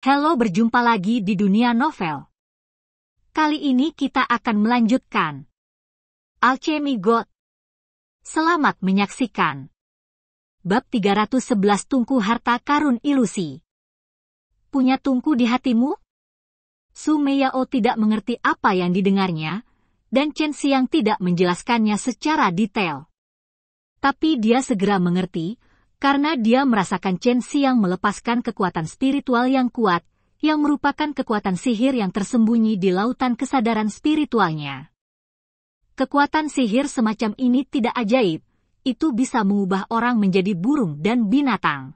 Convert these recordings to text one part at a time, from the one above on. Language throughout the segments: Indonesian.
Halo, berjumpa lagi di dunia novel. Kali ini kita akan melanjutkan. Alchemy God. Selamat menyaksikan. Bab 311 Tungku Harta Karun Ilusi. Punya tungku di hatimu? Sumeyao tidak mengerti apa yang didengarnya, dan Chen Xiang tidak menjelaskannya secara detail. Tapi dia segera mengerti karena dia merasakan Chen Xiang melepaskan kekuatan spiritual yang kuat, yang merupakan kekuatan sihir yang tersembunyi di lautan kesadaran spiritualnya. Kekuatan sihir semacam ini tidak ajaib, itu bisa mengubah orang menjadi burung dan binatang.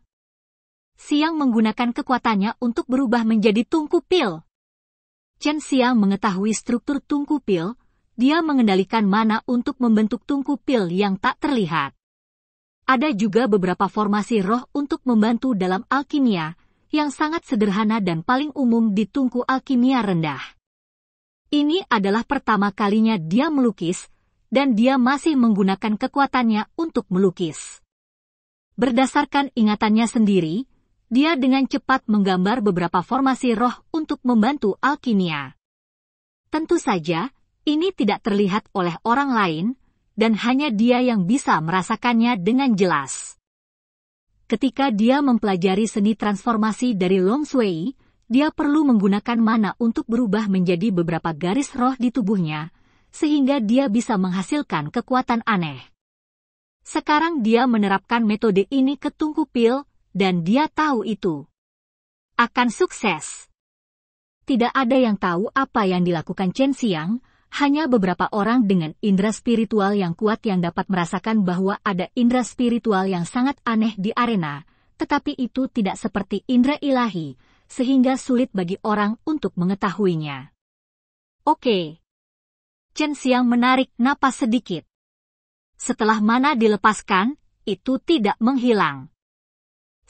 Siang menggunakan kekuatannya untuk berubah menjadi tungku pil. Chen Xiang mengetahui struktur tungku pil, dia mengendalikan mana untuk membentuk tungku pil yang tak terlihat. Ada juga beberapa formasi roh untuk membantu dalam alkimia, yang sangat sederhana dan paling umum di tungku alkimia rendah. Ini adalah pertama kalinya dia melukis, dan dia masih menggunakan kekuatannya untuk melukis. Berdasarkan ingatannya sendiri, dia dengan cepat menggambar beberapa formasi roh untuk membantu alkimia. Tentu saja, ini tidak terlihat oleh orang lain, dan hanya dia yang bisa merasakannya dengan jelas. Ketika dia mempelajari seni transformasi dari Long Sui, dia perlu menggunakan mana untuk berubah menjadi beberapa garis roh di tubuhnya, sehingga dia bisa menghasilkan kekuatan aneh. Sekarang dia menerapkan metode ini ke tungku pil, dan dia tahu itu. Akan sukses. Tidak ada yang tahu apa yang dilakukan Chen Xiang, hanya beberapa orang dengan indera spiritual yang kuat yang dapat merasakan bahwa ada indera spiritual yang sangat aneh di arena, tetapi itu tidak seperti indera ilahi, sehingga sulit bagi orang untuk mengetahuinya. Oke. Chen Xiang menarik napas sedikit. Setelah mana dilepaskan, itu tidak menghilang.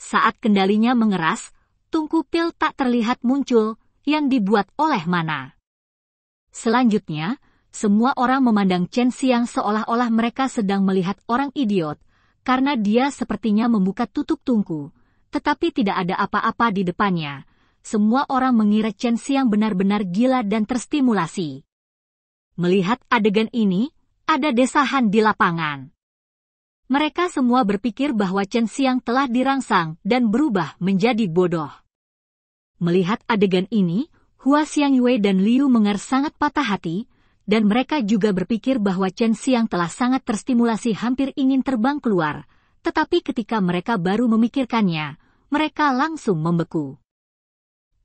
Saat kendalinya mengeras, tungku pil tak terlihat muncul yang dibuat oleh mana. Selanjutnya, semua orang memandang Chen Xiang seolah-olah mereka sedang melihat orang idiot, karena dia sepertinya membuka tutup tungku, tetapi tidak ada apa-apa di depannya. Semua orang mengira Chen Xiang benar-benar gila dan terstimulasi. Melihat adegan ini, ada desahan di lapangan. Mereka semua berpikir bahwa Chen Xiang telah dirangsang dan berubah menjadi bodoh. Melihat adegan ini, Hua Yue dan Liu Mengar sangat patah hati, dan mereka juga berpikir bahwa Chen Xiang telah sangat terstimulasi hampir ingin terbang keluar. Tetapi ketika mereka baru memikirkannya, mereka langsung membeku.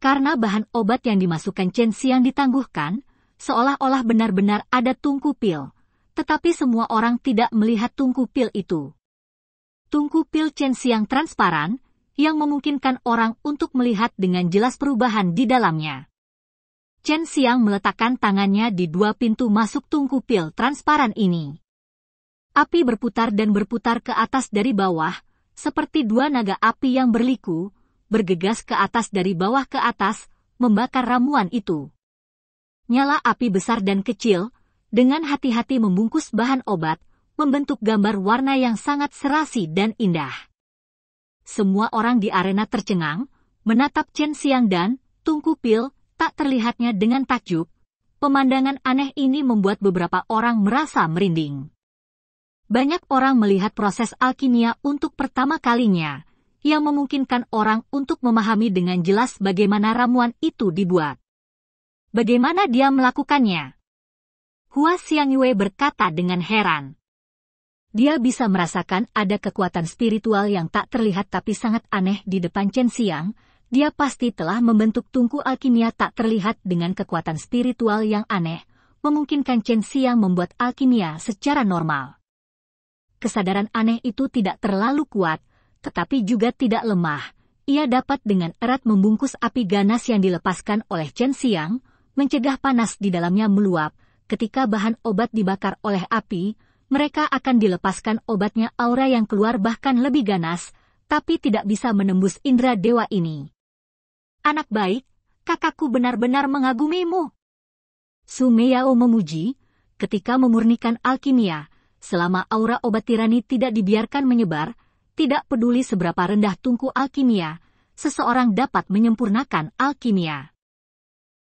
Karena bahan obat yang dimasukkan Chen Xiang ditangguhkan, seolah-olah benar-benar ada tungku pil. Tetapi semua orang tidak melihat tungku pil itu. Tungku pil Chen Xiang transparan, yang memungkinkan orang untuk melihat dengan jelas perubahan di dalamnya. Chen Xiang meletakkan tangannya di dua pintu masuk tungku pil transparan ini. Api berputar dan berputar ke atas dari bawah, seperti dua naga api yang berliku, bergegas ke atas dari bawah ke atas, membakar ramuan itu. Nyala api besar dan kecil, dengan hati-hati membungkus bahan obat, membentuk gambar warna yang sangat serasi dan indah. Semua orang di arena tercengang, menatap Chen Xiang dan Tungku Pil tak terlihatnya dengan takjub, pemandangan aneh ini membuat beberapa orang merasa merinding. Banyak orang melihat proses alkimia untuk pertama kalinya, yang memungkinkan orang untuk memahami dengan jelas bagaimana ramuan itu dibuat. Bagaimana dia melakukannya? Hua Xiangyue berkata dengan heran. Dia bisa merasakan ada kekuatan spiritual yang tak terlihat tapi sangat aneh di depan Chen Xiang, dia pasti telah membentuk tungku alkimia tak terlihat dengan kekuatan spiritual yang aneh, memungkinkan Chen Xiang membuat alkimia secara normal. Kesadaran aneh itu tidak terlalu kuat, tetapi juga tidak lemah. Ia dapat dengan erat membungkus api ganas yang dilepaskan oleh Chen Xiang, mencegah panas di dalamnya meluap. Ketika bahan obat dibakar oleh api, mereka akan dilepaskan obatnya aura yang keluar bahkan lebih ganas, tapi tidak bisa menembus indera dewa ini. Anak baik, kakakku benar-benar mengagumimu. Sumeyao memuji, ketika memurnikan alkimia, selama aura obat tirani tidak dibiarkan menyebar, tidak peduli seberapa rendah tungku alkimia, seseorang dapat menyempurnakan alkimia.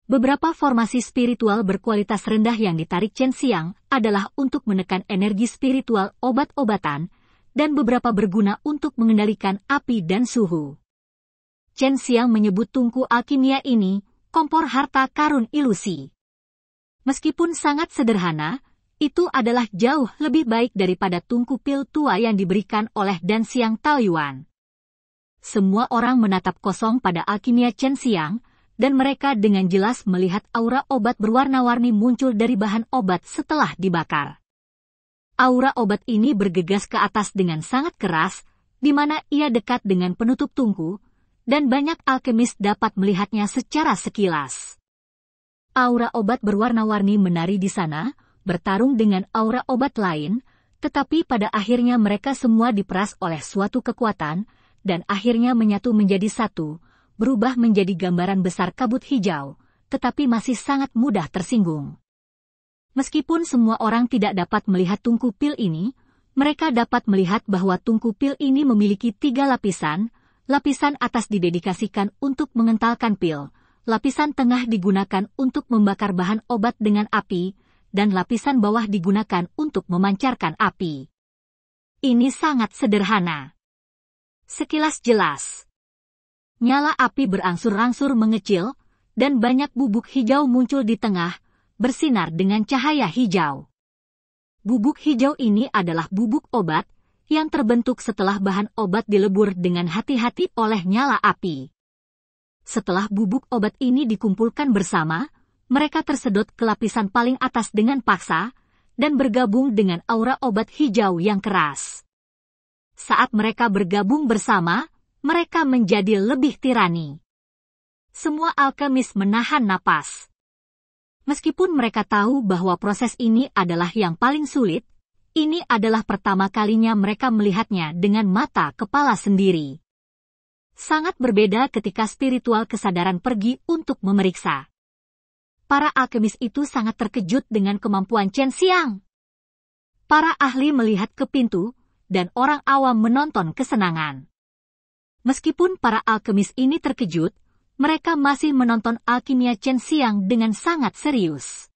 Beberapa formasi spiritual berkualitas rendah yang ditarik Chen Xiang adalah untuk menekan energi spiritual obat-obatan, dan beberapa berguna untuk mengendalikan api dan suhu. Chen Xiang menyebut tungku alkimia ini kompor harta karun ilusi. Meskipun sangat sederhana, itu adalah jauh lebih baik daripada tungku pil tua yang diberikan oleh Dan Xiang Taoyuan. Semua orang menatap kosong pada alkimia Chen Xiang, dan mereka dengan jelas melihat aura obat berwarna-warni muncul dari bahan obat setelah dibakar. Aura obat ini bergegas ke atas dengan sangat keras, di mana ia dekat dengan penutup tungku, dan banyak alkemis dapat melihatnya secara sekilas. Aura obat berwarna-warni menari di sana, bertarung dengan aura obat lain, tetapi pada akhirnya mereka semua diperas oleh suatu kekuatan, dan akhirnya menyatu menjadi satu, berubah menjadi gambaran besar kabut hijau, tetapi masih sangat mudah tersinggung. Meskipun semua orang tidak dapat melihat tungku pil ini, mereka dapat melihat bahwa tungku pil ini memiliki tiga lapisan, Lapisan atas didedikasikan untuk mengentalkan pil, lapisan tengah digunakan untuk membakar bahan obat dengan api, dan lapisan bawah digunakan untuk memancarkan api. Ini sangat sederhana. Sekilas jelas. Nyala api berangsur-angsur mengecil, dan banyak bubuk hijau muncul di tengah, bersinar dengan cahaya hijau. Bubuk hijau ini adalah bubuk obat yang terbentuk setelah bahan obat dilebur dengan hati-hati oleh nyala api. Setelah bubuk obat ini dikumpulkan bersama, mereka tersedot ke lapisan paling atas dengan paksa dan bergabung dengan aura obat hijau yang keras. Saat mereka bergabung bersama, mereka menjadi lebih tirani. Semua alkemis menahan napas. Meskipun mereka tahu bahwa proses ini adalah yang paling sulit, ini adalah pertama kalinya mereka melihatnya dengan mata kepala sendiri. Sangat berbeda ketika spiritual kesadaran pergi untuk memeriksa. Para alkemis itu sangat terkejut dengan kemampuan Chen Xiang. Para ahli melihat ke pintu, dan orang awam menonton kesenangan. Meskipun para alkemis ini terkejut, mereka masih menonton alkimia Chen Xiang dengan sangat serius.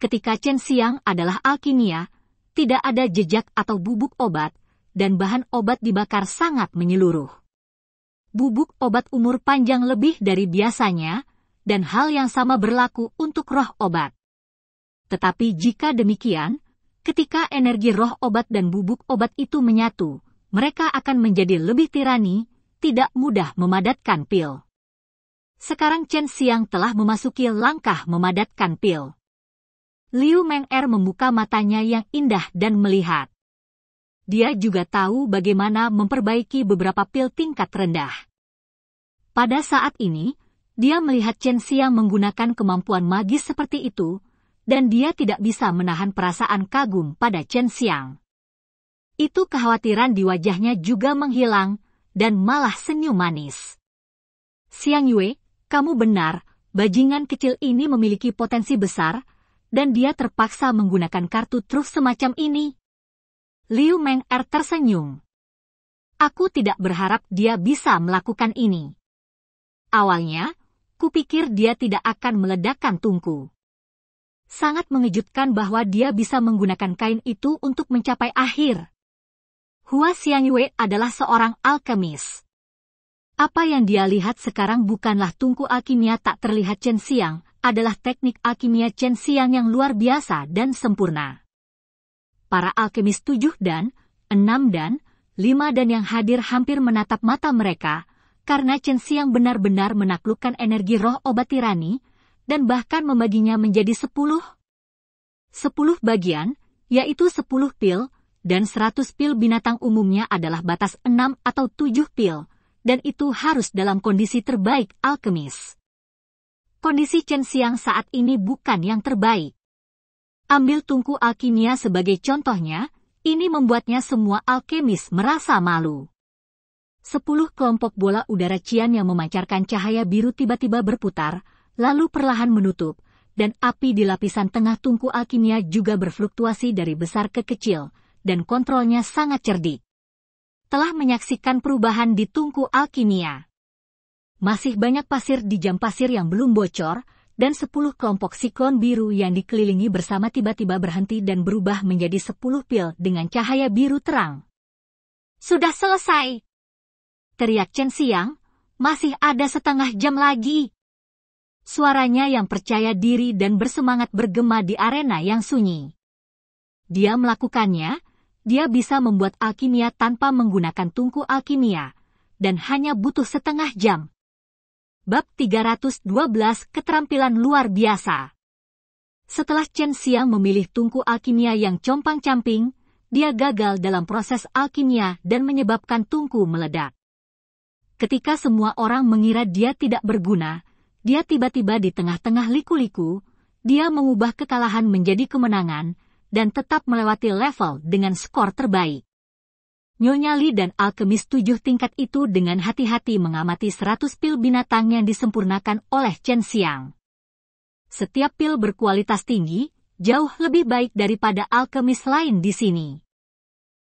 Ketika Chen Xiang adalah alkimia, tidak ada jejak atau bubuk obat, dan bahan obat dibakar sangat menyeluruh. Bubuk obat umur panjang lebih dari biasanya, dan hal yang sama berlaku untuk roh obat. Tetapi jika demikian, ketika energi roh obat dan bubuk obat itu menyatu, mereka akan menjadi lebih tirani, tidak mudah memadatkan pil. Sekarang Chen Xiang telah memasuki langkah memadatkan pil. Liu Meng Er membuka matanya yang indah dan melihat. Dia juga tahu bagaimana memperbaiki beberapa pil tingkat rendah. Pada saat ini, dia melihat Chen Xiang menggunakan kemampuan magis seperti itu, dan dia tidak bisa menahan perasaan kagum pada Chen Xiang. Itu kekhawatiran di wajahnya juga menghilang, dan malah senyum manis. Xiang Yue, kamu benar, bajingan kecil ini memiliki potensi besar, dan dia terpaksa menggunakan kartu truf semacam ini. Liu Meng Er tersenyum. Aku tidak berharap dia bisa melakukan ini. Awalnya, kupikir dia tidak akan meledakkan tungku. Sangat mengejutkan bahwa dia bisa menggunakan kain itu untuk mencapai akhir. Hua Xiangyue adalah seorang alkemis. Apa yang dia lihat sekarang bukanlah tungku alkimia tak terlihat Chen Xiang, adalah teknik alkimia Chen Xiang yang luar biasa dan sempurna. Para alkemis tujuh dan, enam dan, lima dan yang hadir hampir menatap mata mereka, karena Chen Xiang benar-benar menaklukkan energi roh obat tirani, dan bahkan membaginya menjadi sepuluh. Sepuluh bagian, yaitu sepuluh pil, dan seratus pil binatang umumnya adalah batas enam atau tujuh pil, dan itu harus dalam kondisi terbaik alkemis kondisi Chen Xiang saat ini bukan yang terbaik. Ambil tungku alkimia sebagai contohnya, ini membuatnya semua alkemis merasa malu. Sepuluh kelompok bola udara Cian yang memancarkan cahaya biru tiba-tiba berputar, lalu perlahan menutup, dan api di lapisan tengah tungku alkimia juga berfluktuasi dari besar ke kecil, dan kontrolnya sangat cerdik. Telah menyaksikan perubahan di tungku alkimia masih banyak pasir di jam pasir yang belum bocor, dan 10 kelompok siklon biru yang dikelilingi bersama tiba-tiba berhenti dan berubah menjadi sepuluh pil dengan cahaya biru terang. Sudah selesai. Teriak Chen Siang, masih ada setengah jam lagi. Suaranya yang percaya diri dan bersemangat bergema di arena yang sunyi. Dia melakukannya, dia bisa membuat alkimia tanpa menggunakan tungku alkimia, dan hanya butuh setengah jam Bab 312 Keterampilan Luar Biasa Setelah Chen Xiang memilih tungku alkimia yang compang-camping, dia gagal dalam proses alkimia dan menyebabkan tungku meledak. Ketika semua orang mengira dia tidak berguna, dia tiba-tiba di tengah-tengah liku-liku, dia mengubah kekalahan menjadi kemenangan dan tetap melewati level dengan skor terbaik. Nyonya Li dan alkemis tujuh tingkat itu dengan hati-hati mengamati seratus pil binatang yang disempurnakan oleh Chen Xiang. Setiap pil berkualitas tinggi, jauh lebih baik daripada alkemis lain di sini.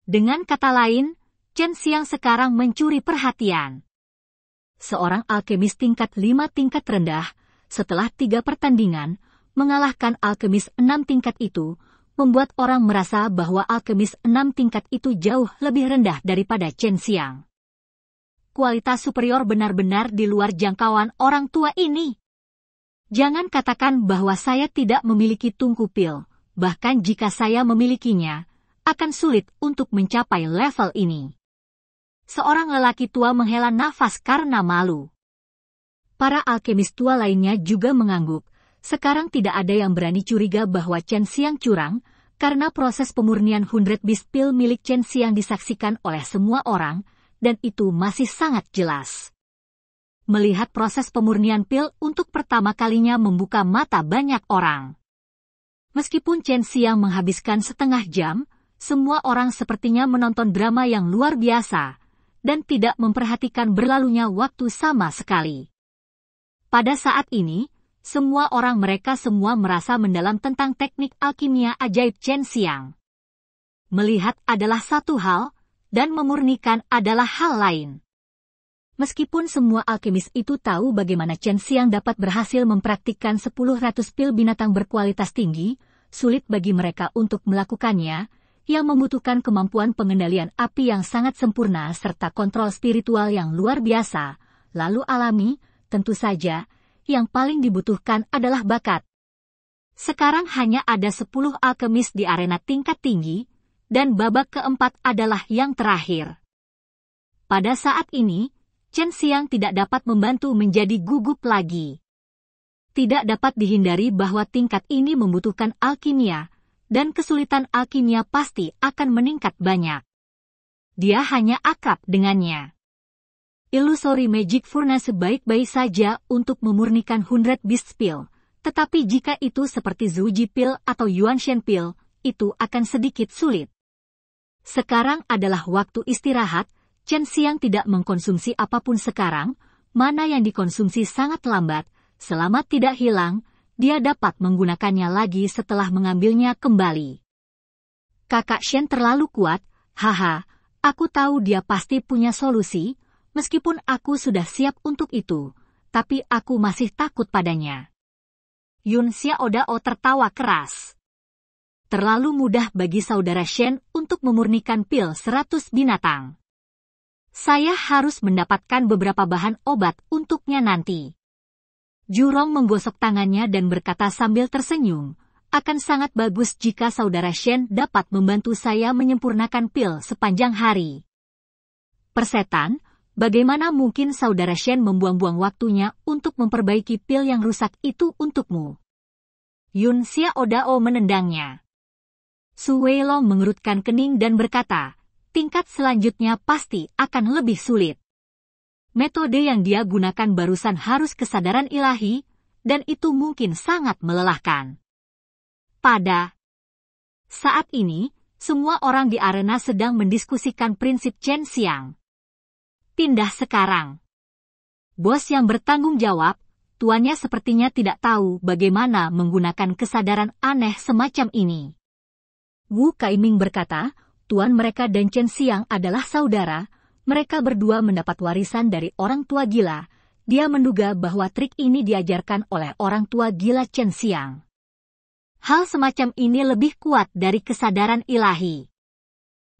Dengan kata lain, Chen Xiang sekarang mencuri perhatian. Seorang alkemis tingkat lima tingkat rendah, setelah tiga pertandingan, mengalahkan alkemis enam tingkat itu, membuat orang merasa bahwa alkemis enam tingkat itu jauh lebih rendah daripada Chen Xiang. Kualitas superior benar-benar di luar jangkauan orang tua ini. Jangan katakan bahwa saya tidak memiliki tungku pil, bahkan jika saya memilikinya, akan sulit untuk mencapai level ini. Seorang lelaki tua menghela nafas karena malu. Para alkemis tua lainnya juga mengangguk, sekarang tidak ada yang berani curiga bahwa Chen Xiang curang, karena proses pemurnian 100 Beast Pill milik Chen Xiang disaksikan oleh semua orang, dan itu masih sangat jelas. Melihat proses pemurnian pil untuk pertama kalinya membuka mata banyak orang. Meskipun Chen Xiang menghabiskan setengah jam, semua orang sepertinya menonton drama yang luar biasa, dan tidak memperhatikan berlalunya waktu sama sekali. Pada saat ini, semua orang mereka semua merasa mendalam tentang teknik alkimia ajaib Chen Xiang. Melihat adalah satu hal, dan memurnikan adalah hal lain. Meskipun semua alkimis itu tahu bagaimana Chen Xiang dapat berhasil mempraktikkan 1000 pil binatang berkualitas tinggi, sulit bagi mereka untuk melakukannya, yang membutuhkan kemampuan pengendalian api yang sangat sempurna serta kontrol spiritual yang luar biasa, lalu alami, tentu saja, yang paling dibutuhkan adalah bakat. Sekarang hanya ada 10 alkemis di arena tingkat tinggi, dan babak keempat adalah yang terakhir. Pada saat ini, Chen Xiang tidak dapat membantu menjadi gugup lagi. Tidak dapat dihindari bahwa tingkat ini membutuhkan alkimia, dan kesulitan alkimia pasti akan meningkat banyak. Dia hanya akrab dengannya. Illusory Magic Furna sebaik-baik saja untuk memurnikan Hundred Beast Pill, tetapi jika itu seperti Zuji Pill atau Yuan Shen Pill, itu akan sedikit sulit. Sekarang adalah waktu istirahat, Chen Xiang tidak mengkonsumsi apapun sekarang, mana yang dikonsumsi sangat lambat, selama tidak hilang, dia dapat menggunakannya lagi setelah mengambilnya kembali. Kakak Shen terlalu kuat, haha, aku tahu dia pasti punya solusi, Meskipun aku sudah siap untuk itu, tapi aku masih takut padanya. Yun Xiaodao tertawa keras. Terlalu mudah bagi saudara Shen untuk memurnikan pil seratus binatang. Saya harus mendapatkan beberapa bahan obat untuknya nanti. Jurong menggosok tangannya dan berkata sambil tersenyum, akan sangat bagus jika saudara Shen dapat membantu saya menyempurnakan pil sepanjang hari. Persetan, Bagaimana mungkin saudara Shen membuang-buang waktunya untuk memperbaiki pil yang rusak itu untukmu? Yun Xia Odao menendangnya. Su Long mengerutkan kening dan berkata, tingkat selanjutnya pasti akan lebih sulit. Metode yang dia gunakan barusan harus kesadaran ilahi, dan itu mungkin sangat melelahkan. Pada saat ini, semua orang di arena sedang mendiskusikan prinsip Chen Xiang Pindah sekarang. Bos yang bertanggung jawab, tuannya sepertinya tidak tahu bagaimana menggunakan kesadaran aneh semacam ini. Wu Kaiming berkata, tuan mereka dan Chen Xiang adalah saudara, mereka berdua mendapat warisan dari orang tua gila. Dia menduga bahwa trik ini diajarkan oleh orang tua gila Chen Xiang. Hal semacam ini lebih kuat dari kesadaran ilahi.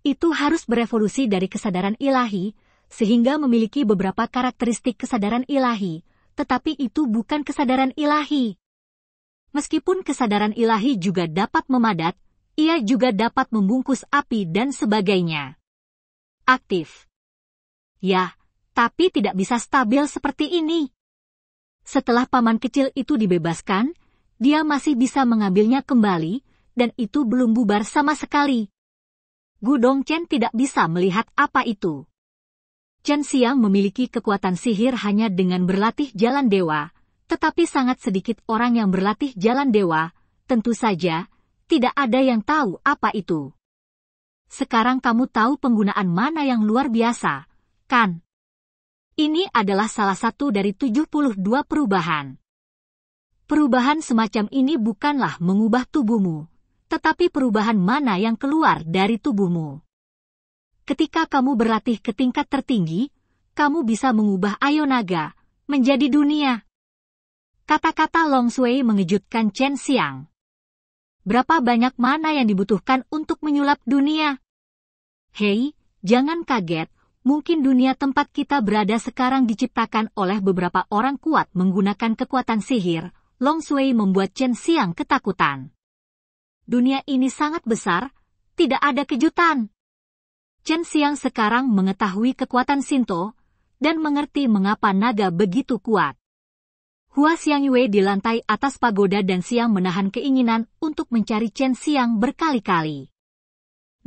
Itu harus berevolusi dari kesadaran ilahi, sehingga memiliki beberapa karakteristik kesadaran ilahi, tetapi itu bukan kesadaran ilahi. Meskipun kesadaran ilahi juga dapat memadat, ia juga dapat membungkus api dan sebagainya. Aktif. Ya, tapi tidak bisa stabil seperti ini. Setelah paman kecil itu dibebaskan, dia masih bisa mengambilnya kembali, dan itu belum bubar sama sekali. Gu Dongchen tidak bisa melihat apa itu. Chen Xiang memiliki kekuatan sihir hanya dengan berlatih jalan dewa, tetapi sangat sedikit orang yang berlatih jalan dewa, tentu saja, tidak ada yang tahu apa itu. Sekarang kamu tahu penggunaan mana yang luar biasa, kan? Ini adalah salah satu dari 72 perubahan. Perubahan semacam ini bukanlah mengubah tubuhmu, tetapi perubahan mana yang keluar dari tubuhmu ketika kamu berlatih ke tingkat tertinggi, kamu bisa mengubah Ayonaga menjadi dunia. Kata-kata Long Sui mengejutkan Chen Xiang. Berapa banyak mana yang dibutuhkan untuk menyulap dunia? Hei, jangan kaget, mungkin dunia tempat kita berada sekarang diciptakan oleh beberapa orang kuat menggunakan kekuatan sihir. Long Sui membuat Chen Xiang ketakutan. Dunia ini sangat besar, tidak ada kejutan. Chen Xiang sekarang mengetahui kekuatan Sinto dan mengerti mengapa naga begitu kuat. Hua Xiang Yue di lantai atas pagoda dan Xiang menahan keinginan untuk mencari Chen Xiang berkali-kali.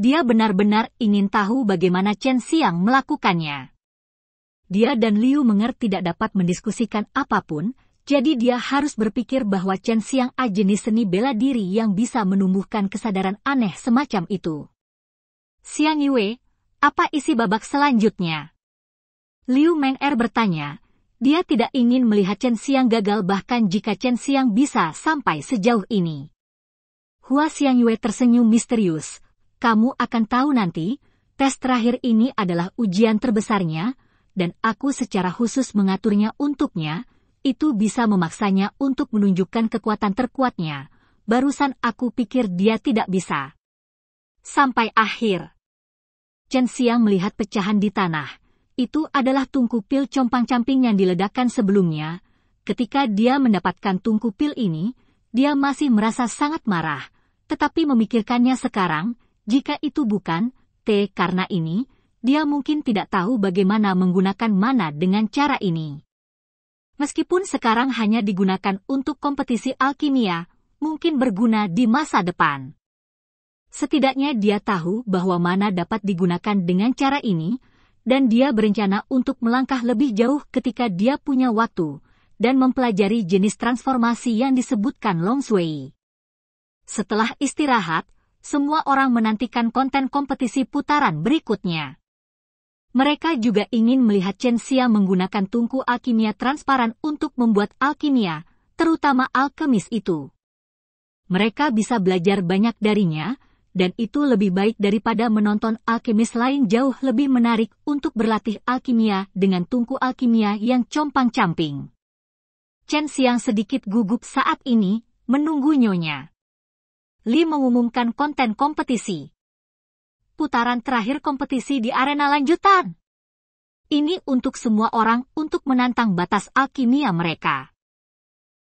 Dia benar-benar ingin tahu bagaimana Chen Xiang melakukannya. Dia dan Liu mengerti tidak dapat mendiskusikan apapun, jadi dia harus berpikir bahwa Chen Xiang A jenis seni bela diri yang bisa menumbuhkan kesadaran aneh semacam itu. Xiang Yue, apa isi babak selanjutnya? Liu Meng'er bertanya. Dia tidak ingin melihat Chen Xiang gagal bahkan jika Chen Xiang bisa sampai sejauh ini. Hua Xiang Yue tersenyum misterius. Kamu akan tahu nanti, tes terakhir ini adalah ujian terbesarnya, dan aku secara khusus mengaturnya untuknya, itu bisa memaksanya untuk menunjukkan kekuatan terkuatnya. Barusan aku pikir dia tidak bisa. Sampai akhir. Chen Xiang melihat pecahan di tanah. Itu adalah tungku pil compang-camping yang diledakkan sebelumnya. Ketika dia mendapatkan tungku pil ini, dia masih merasa sangat marah. Tetapi memikirkannya sekarang, jika itu bukan T karena ini, dia mungkin tidak tahu bagaimana menggunakan mana dengan cara ini. Meskipun sekarang hanya digunakan untuk kompetisi alkimia, mungkin berguna di masa depan. Setidaknya dia tahu bahwa mana dapat digunakan dengan cara ini, dan dia berencana untuk melangkah lebih jauh ketika dia punya waktu, dan mempelajari jenis transformasi yang disebutkan Long Sui. Setelah istirahat, semua orang menantikan konten kompetisi putaran berikutnya. Mereka juga ingin melihat Chen Xia menggunakan tungku alkimia transparan untuk membuat alkimia, terutama alkemis itu. Mereka bisa belajar banyak darinya, dan itu lebih baik daripada menonton alkimis lain jauh lebih menarik untuk berlatih alkimia dengan tungku alkimia yang compang-camping. Chen Xiang sedikit gugup saat ini, menunggu nyonya. Li mengumumkan konten kompetisi. Putaran terakhir kompetisi di arena lanjutan. Ini untuk semua orang untuk menantang batas alkimia mereka.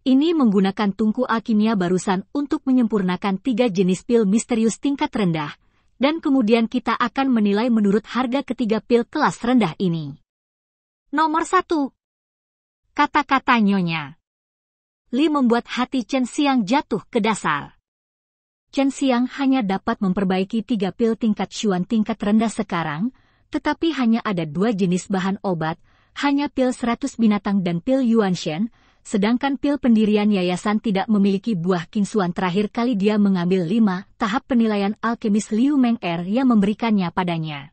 Ini menggunakan tungku alkimia barusan untuk menyempurnakan tiga jenis pil misterius tingkat rendah, dan kemudian kita akan menilai menurut harga ketiga pil kelas rendah ini. Nomor 1. Kata-kata nyonya. Li membuat hati Chen Xiang jatuh ke dasar. Chen Xiang hanya dapat memperbaiki tiga pil tingkat Xuan tingkat rendah sekarang, tetapi hanya ada dua jenis bahan obat, hanya pil 100 binatang dan pil Yuan Shen, sedangkan pil pendirian yayasan tidak memiliki buah kinsuan terakhir kali dia mengambil lima tahap penilaian alkemis Liu Meng Er yang memberikannya padanya.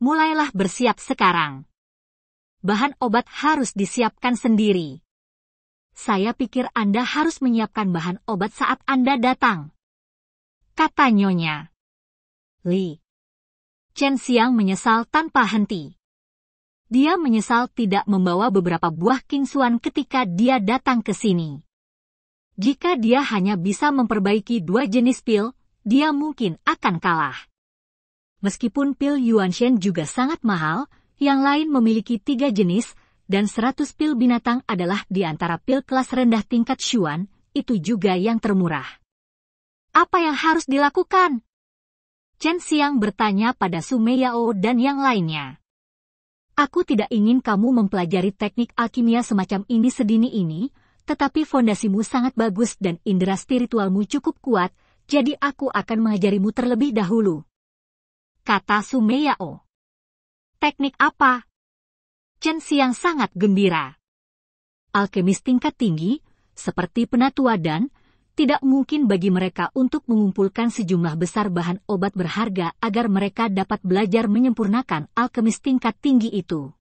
Mulailah bersiap sekarang. Bahan obat harus disiapkan sendiri. Saya pikir Anda harus menyiapkan bahan obat saat Anda datang. Kata Nyonya. Li. Chen Xiang menyesal tanpa henti dia menyesal tidak membawa beberapa buah kingsuan ketika dia datang ke sini. Jika dia hanya bisa memperbaiki dua jenis pil, dia mungkin akan kalah. Meskipun pil Yuan Shen juga sangat mahal, yang lain memiliki tiga jenis, dan seratus pil binatang adalah di antara pil kelas rendah tingkat Xuan, itu juga yang termurah. Apa yang harus dilakukan? Chen Xiang bertanya pada Sumeyao dan yang lainnya. Aku tidak ingin kamu mempelajari teknik alkimia semacam ini sedini ini, tetapi fondasimu sangat bagus dan indera spiritualmu cukup kuat, jadi aku akan mengajarimu terlebih dahulu. Kata Sumeyao. Teknik apa? Chen Xiang sangat gembira. Alkemis tingkat tinggi, seperti penatua dan tidak mungkin bagi mereka untuk mengumpulkan sejumlah besar bahan obat berharga agar mereka dapat belajar menyempurnakan alkemis tingkat tinggi itu.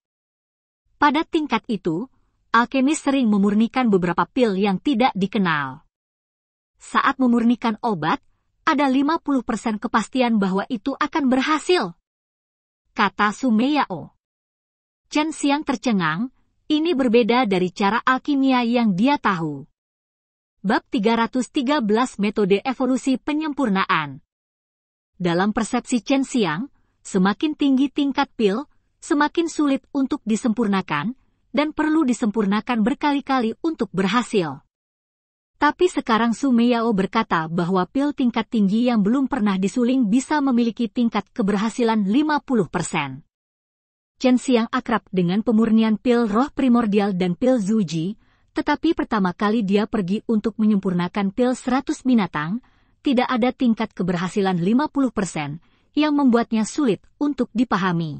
Pada tingkat itu, alkemis sering memurnikan beberapa pil yang tidak dikenal. Saat memurnikan obat, ada 50% kepastian bahwa itu akan berhasil. Kata Sumeyao. Chen Xiang tercengang, ini berbeda dari cara alkimia yang dia tahu. Bab 313 Metode Evolusi Penyempurnaan Dalam persepsi Chen Xiang, semakin tinggi tingkat pil, semakin sulit untuk disempurnakan, dan perlu disempurnakan berkali-kali untuk berhasil. Tapi sekarang Sumeyao berkata bahwa pil tingkat tinggi yang belum pernah disuling bisa memiliki tingkat keberhasilan 50%. Chen Xiang akrab dengan pemurnian pil roh primordial dan pil Zuji, tetapi pertama kali dia pergi untuk menyempurnakan pil 100 binatang, tidak ada tingkat keberhasilan 50% yang membuatnya sulit untuk dipahami.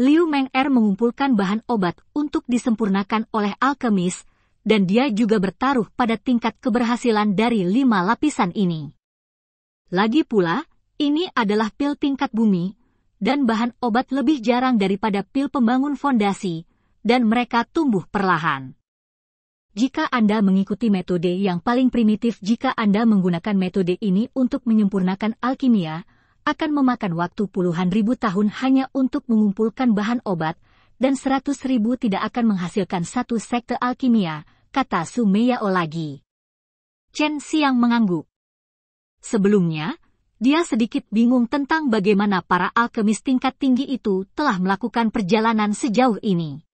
Liu Meng Er mengumpulkan bahan obat untuk disempurnakan oleh alkemis, dan dia juga bertaruh pada tingkat keberhasilan dari lima lapisan ini. Lagi pula, ini adalah pil tingkat bumi, dan bahan obat lebih jarang daripada pil pembangun fondasi, dan mereka tumbuh perlahan. Jika Anda mengikuti metode yang paling primitif jika Anda menggunakan metode ini untuk menyempurnakan alkimia, akan memakan waktu puluhan ribu tahun hanya untuk mengumpulkan bahan obat, dan seratus ribu tidak akan menghasilkan satu sekte alkimia, kata Sumeya Olagi. Chen siang mengangguk. Sebelumnya, dia sedikit bingung tentang bagaimana para alkemis tingkat tinggi itu telah melakukan perjalanan sejauh ini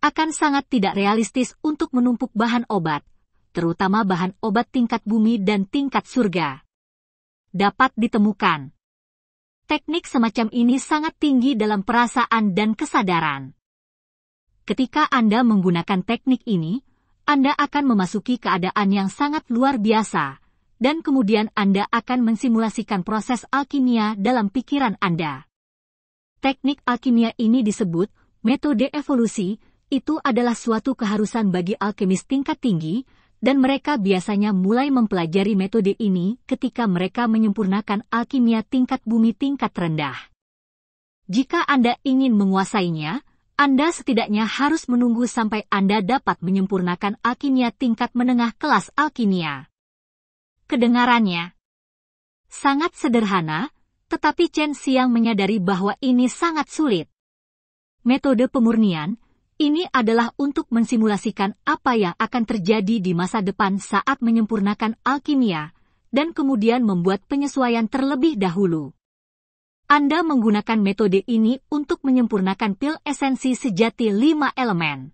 akan sangat tidak realistis untuk menumpuk bahan obat, terutama bahan obat tingkat bumi dan tingkat surga. Dapat ditemukan. Teknik semacam ini sangat tinggi dalam perasaan dan kesadaran. Ketika Anda menggunakan teknik ini, Anda akan memasuki keadaan yang sangat luar biasa, dan kemudian Anda akan mensimulasikan proses alkimia dalam pikiran Anda. Teknik alkimia ini disebut metode evolusi itu adalah suatu keharusan bagi alkemis tingkat tinggi, dan mereka biasanya mulai mempelajari metode ini ketika mereka menyempurnakan alkimia tingkat bumi tingkat rendah. Jika Anda ingin menguasainya, Anda setidaknya harus menunggu sampai Anda dapat menyempurnakan alkimia tingkat menengah kelas alkimia. Kedengarannya sangat sederhana, tetapi Chen Xiang menyadari bahwa ini sangat sulit. Metode pemurnian ini adalah untuk mensimulasikan apa yang akan terjadi di masa depan saat menyempurnakan alkimia, dan kemudian membuat penyesuaian terlebih dahulu. Anda menggunakan metode ini untuk menyempurnakan pil esensi sejati lima elemen.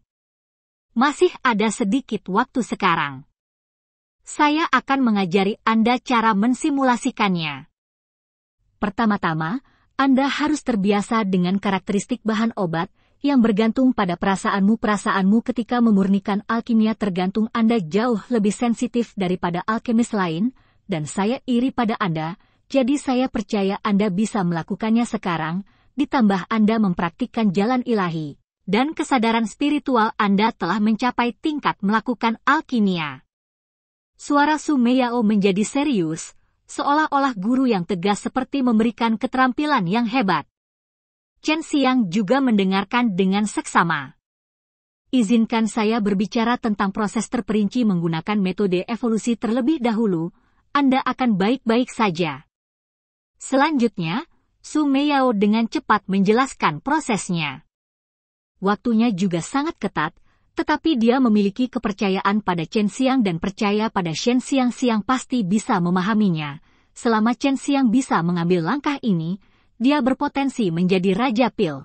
Masih ada sedikit waktu sekarang. Saya akan mengajari Anda cara mensimulasikannya. Pertama-tama, Anda harus terbiasa dengan karakteristik bahan obat, yang bergantung pada perasaanmu. Perasaanmu ketika memurnikan alkimia tergantung Anda jauh lebih sensitif daripada alkemis lain, dan saya iri pada Anda, jadi saya percaya Anda bisa melakukannya sekarang, ditambah Anda mempraktikkan jalan ilahi. Dan kesadaran spiritual Anda telah mencapai tingkat melakukan alkimia. Suara Sumeyao menjadi serius, seolah-olah guru yang tegas seperti memberikan keterampilan yang hebat. Chen Xiang juga mendengarkan dengan seksama. Izinkan saya berbicara tentang proses terperinci menggunakan metode evolusi terlebih dahulu, Anda akan baik-baik saja. Selanjutnya, Su Meiyao dengan cepat menjelaskan prosesnya. Waktunya juga sangat ketat, tetapi dia memiliki kepercayaan pada Chen Xiang dan percaya pada Chen Xiang Xiang pasti bisa memahaminya. Selama Chen Xiang bisa mengambil langkah ini, dia berpotensi menjadi Raja Pil.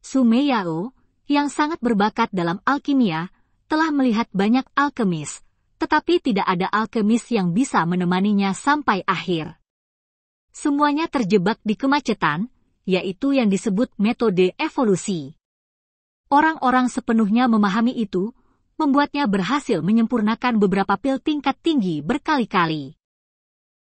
Sumeyao, yang sangat berbakat dalam alkimia, telah melihat banyak alkemis, tetapi tidak ada alkemis yang bisa menemaninya sampai akhir. Semuanya terjebak di kemacetan, yaitu yang disebut metode evolusi. Orang-orang sepenuhnya memahami itu, membuatnya berhasil menyempurnakan beberapa pil tingkat tinggi berkali-kali.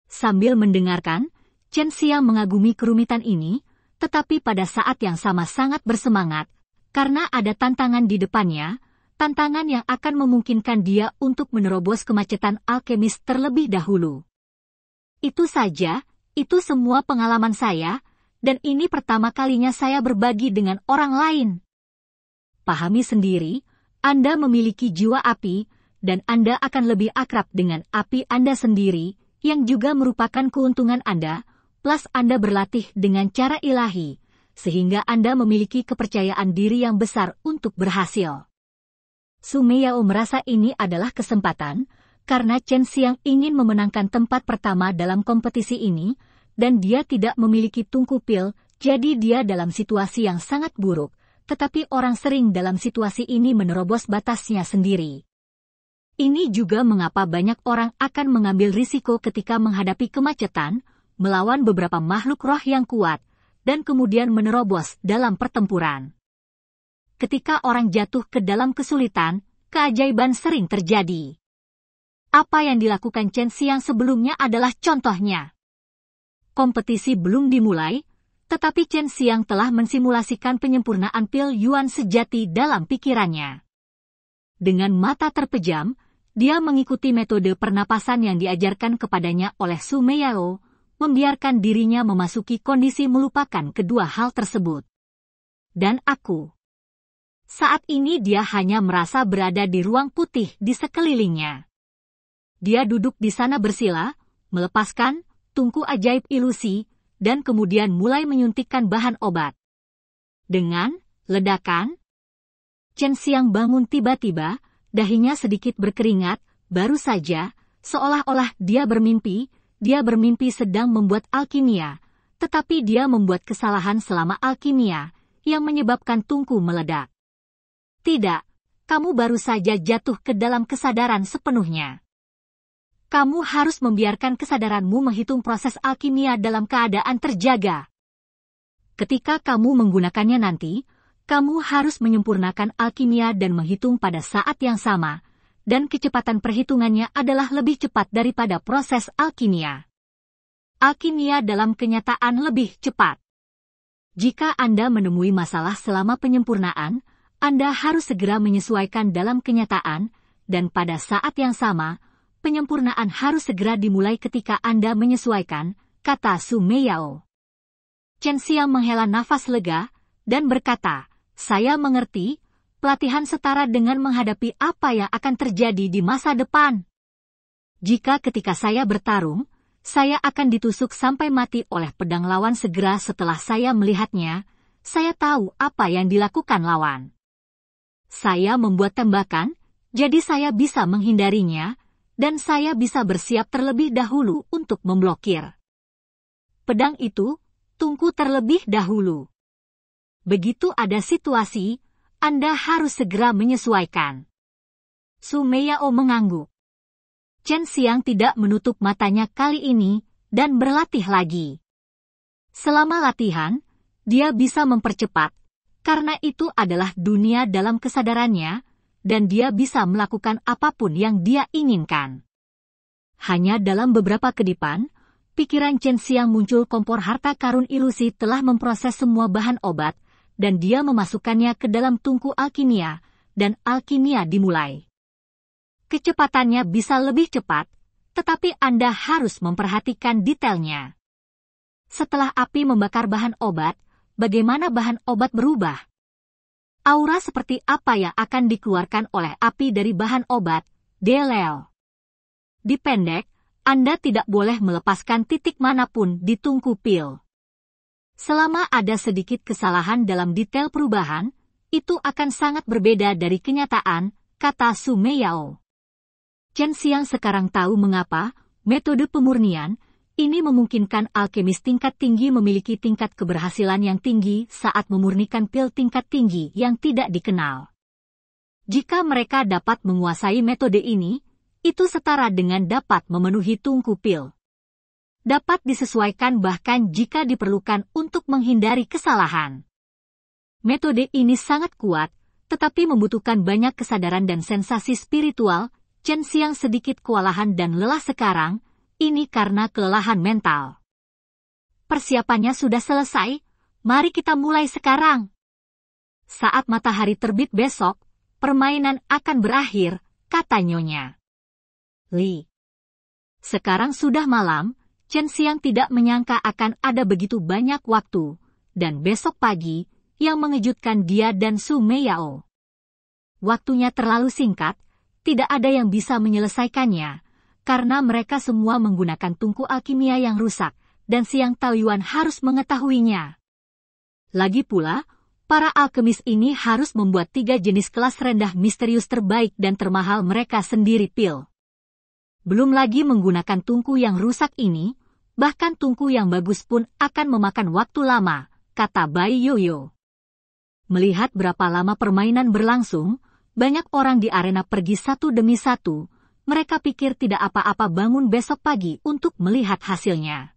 Sambil mendengarkan, Chen Xiang mengagumi kerumitan ini, tetapi pada saat yang sama sangat bersemangat, karena ada tantangan di depannya, tantangan yang akan memungkinkan dia untuk menerobos kemacetan alkemis terlebih dahulu. Itu saja, itu semua pengalaman saya, dan ini pertama kalinya saya berbagi dengan orang lain. Pahami sendiri, Anda memiliki jiwa api, dan Anda akan lebih akrab dengan api Anda sendiri, yang juga merupakan keuntungan Anda, Plus Anda berlatih dengan cara ilahi, sehingga Anda memiliki kepercayaan diri yang besar untuk berhasil. Sumeyao merasa ini adalah kesempatan, karena Chen Xiang ingin memenangkan tempat pertama dalam kompetisi ini, dan dia tidak memiliki tungku pil, jadi dia dalam situasi yang sangat buruk, tetapi orang sering dalam situasi ini menerobos batasnya sendiri. Ini juga mengapa banyak orang akan mengambil risiko ketika menghadapi kemacetan, melawan beberapa makhluk roh yang kuat, dan kemudian menerobos dalam pertempuran. Ketika orang jatuh ke dalam kesulitan, keajaiban sering terjadi. Apa yang dilakukan Chen Xiang sebelumnya adalah contohnya. Kompetisi belum dimulai, tetapi Chen Xiang telah mensimulasikan penyempurnaan pil Yuan sejati dalam pikirannya. Dengan mata terpejam, dia mengikuti metode pernapasan yang diajarkan kepadanya oleh Sumeyao membiarkan dirinya memasuki kondisi melupakan kedua hal tersebut. Dan aku. Saat ini dia hanya merasa berada di ruang putih di sekelilingnya. Dia duduk di sana bersila, melepaskan tungku ajaib ilusi, dan kemudian mulai menyuntikkan bahan obat. Dengan ledakan, Chen Xiang bangun tiba-tiba, dahinya sedikit berkeringat, baru saja, seolah-olah dia bermimpi, dia bermimpi sedang membuat alkimia, tetapi dia membuat kesalahan selama alkimia, yang menyebabkan tungku meledak. Tidak, kamu baru saja jatuh ke dalam kesadaran sepenuhnya. Kamu harus membiarkan kesadaranmu menghitung proses alkimia dalam keadaan terjaga. Ketika kamu menggunakannya nanti, kamu harus menyempurnakan alkimia dan menghitung pada saat yang sama, dan kecepatan perhitungannya adalah lebih cepat daripada proses alkimia. Alkimia dalam kenyataan lebih cepat. Jika Anda menemui masalah selama penyempurnaan, Anda harus segera menyesuaikan dalam kenyataan, dan pada saat yang sama, penyempurnaan harus segera dimulai ketika Anda menyesuaikan, kata Sumeyao. Chen Xiang menghela nafas lega, dan berkata, saya mengerti, pelatihan setara dengan menghadapi apa yang akan terjadi di masa depan. Jika ketika saya bertarung, saya akan ditusuk sampai mati oleh pedang lawan segera setelah saya melihatnya, saya tahu apa yang dilakukan lawan. Saya membuat tembakan, jadi saya bisa menghindarinya, dan saya bisa bersiap terlebih dahulu untuk memblokir. Pedang itu, tungku terlebih dahulu. Begitu ada situasi, anda harus segera menyesuaikan. Sumeyao mengangguk. Chen Xiang tidak menutup matanya kali ini dan berlatih lagi. Selama latihan, dia bisa mempercepat, karena itu adalah dunia dalam kesadarannya, dan dia bisa melakukan apapun yang dia inginkan. Hanya dalam beberapa kedipan, pikiran Chen Xiang muncul kompor harta karun ilusi telah memproses semua bahan obat dan dia memasukkannya ke dalam tungku alkimia, dan alkimia dimulai. Kecepatannya bisa lebih cepat, tetapi Anda harus memperhatikan detailnya. Setelah api membakar bahan obat, bagaimana bahan obat berubah? Aura seperti apa yang akan dikeluarkan oleh api dari bahan obat, Delel. Di pendek, Anda tidak boleh melepaskan titik manapun di tungku pil. Selama ada sedikit kesalahan dalam detail perubahan, itu akan sangat berbeda dari kenyataan, kata Sumeyao. Chen Xiang sekarang tahu mengapa metode pemurnian ini memungkinkan alkemis tingkat tinggi memiliki tingkat keberhasilan yang tinggi saat memurnikan pil tingkat tinggi yang tidak dikenal. Jika mereka dapat menguasai metode ini, itu setara dengan dapat memenuhi tungku pil dapat disesuaikan bahkan jika diperlukan untuk menghindari kesalahan. Metode ini sangat kuat, tetapi membutuhkan banyak kesadaran dan sensasi spiritual. Chen Xiang sedikit kewalahan dan lelah sekarang, ini karena kelelahan mental. Persiapannya sudah selesai, mari kita mulai sekarang. Saat matahari terbit besok, permainan akan berakhir, kata Nyonya. Li. Sekarang sudah malam, Chen Xiang tidak menyangka akan ada begitu banyak waktu, dan besok pagi, yang mengejutkan dia dan Su Meiyao. Waktunya terlalu singkat, tidak ada yang bisa menyelesaikannya, karena mereka semua menggunakan tungku alkimia yang rusak, dan Siang Taoyuan harus mengetahuinya. Lagi pula, para alkemis ini harus membuat tiga jenis kelas rendah misterius terbaik dan termahal mereka sendiri pil. Belum lagi menggunakan tungku yang rusak ini, bahkan tungku yang bagus pun akan memakan waktu lama, kata Bai Yoyo. Melihat berapa lama permainan berlangsung, banyak orang di arena pergi satu demi satu, mereka pikir tidak apa-apa bangun besok pagi untuk melihat hasilnya.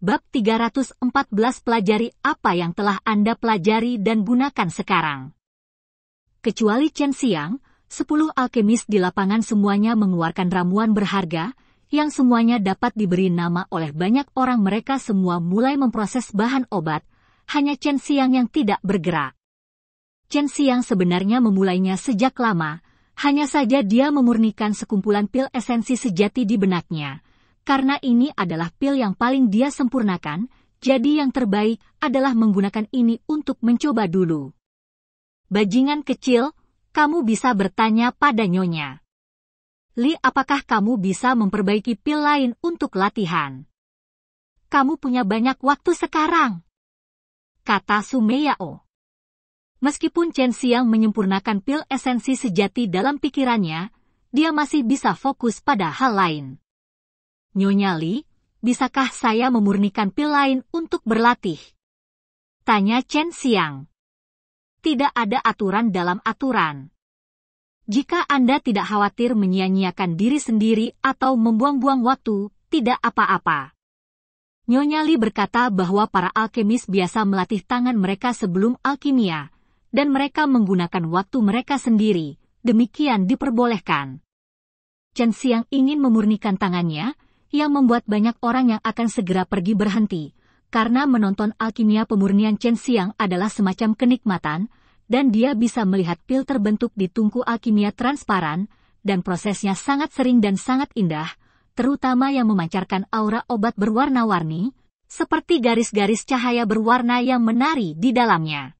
Bab 314 pelajari apa yang telah Anda pelajari dan gunakan sekarang. Kecuali Chen Xiang, sepuluh alkemis di lapangan semuanya mengeluarkan ramuan berharga, yang semuanya dapat diberi nama oleh banyak orang mereka semua mulai memproses bahan obat, hanya Chen Xiang yang tidak bergerak. Chen Xiang sebenarnya memulainya sejak lama, hanya saja dia memurnikan sekumpulan pil esensi sejati di benaknya. Karena ini adalah pil yang paling dia sempurnakan, jadi yang terbaik adalah menggunakan ini untuk mencoba dulu. Bajingan kecil, kamu bisa bertanya pada Nyonya. Li, apakah kamu bisa memperbaiki pil lain untuk latihan? Kamu punya banyak waktu sekarang, kata Sumeyao. Meskipun Chen Xiang menyempurnakan pil esensi sejati dalam pikirannya, dia masih bisa fokus pada hal lain. Nyonya Li, bisakah saya memurnikan pil lain untuk berlatih? Tanya Chen Xiang tidak ada aturan dalam aturan. Jika Anda tidak khawatir menyia-nyiakan diri sendiri atau membuang-buang waktu, tidak apa-apa. Nyonya Li berkata bahwa para alkemis biasa melatih tangan mereka sebelum alkimia, dan mereka menggunakan waktu mereka sendiri, demikian diperbolehkan. Chen Xiang ingin memurnikan tangannya, yang membuat banyak orang yang akan segera pergi berhenti, karena menonton alkimia pemurnian Chen Xiang adalah semacam kenikmatan, dan dia bisa melihat pil terbentuk di tungku alkimia transparan, dan prosesnya sangat sering dan sangat indah, terutama yang memancarkan aura obat berwarna-warni, seperti garis-garis cahaya berwarna yang menari di dalamnya.